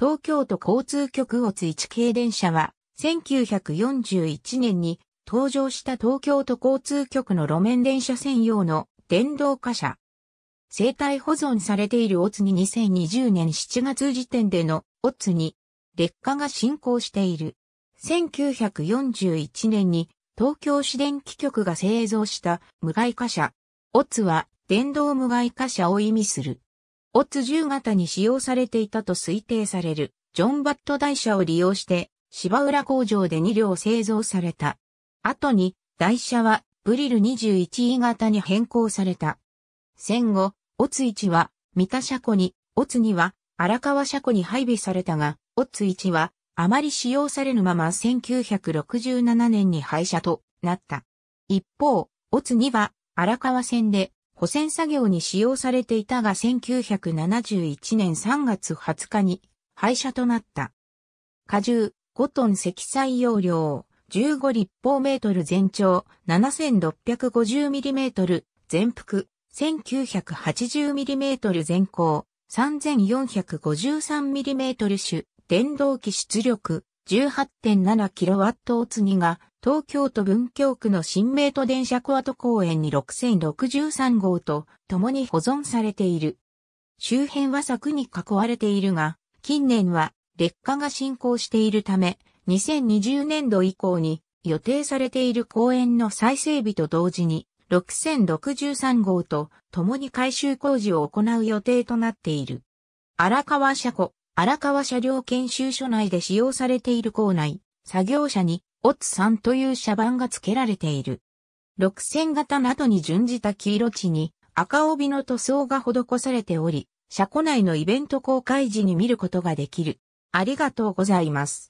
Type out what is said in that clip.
東京都交通局乙1系電車は、1941年に登場した東京都交通局の路面電車専用の電動貨車。生体保存されているオツに2020年7月時点でのオツに劣化が進行している。1941年に東京市電気局が製造した無害貨車。オツは電動無害貨車を意味する。オッズ10型に使用されていたと推定される、ジョンバット台車を利用して、芝浦工場で2両製造された。後に、台車は、ブリル 21E 型に変更された。戦後、オツ1は、三田車庫に、オツ2は、荒川車庫に配備されたが、オツ1は、あまり使用されぬまま1967年に廃車となった。一方、オツ2は、荒川線で、保線作業に使用されていたが1971年3月20日に廃車となった。荷重5トン積載容量15立方メートル全長7 6 5 0トル全幅1 9 8 0トル全高3 4 5 3トル種電動機出力1 8 7トお次が東京都文京区の新名都電車コアト公園に6063号と共に保存されている。周辺は柵に囲われているが、近年は劣化が進行しているため、2020年度以降に予定されている公園の再整備と同時に、6063号と共に改修工事を行う予定となっている。荒川車庫、荒川車両研修所内で使用されている構内、作業車にオツんという車番が付けられている。六線型などに準じた黄色地に赤帯の塗装が施されており、車庫内のイベント公開時に見ることができる。ありがとうございます。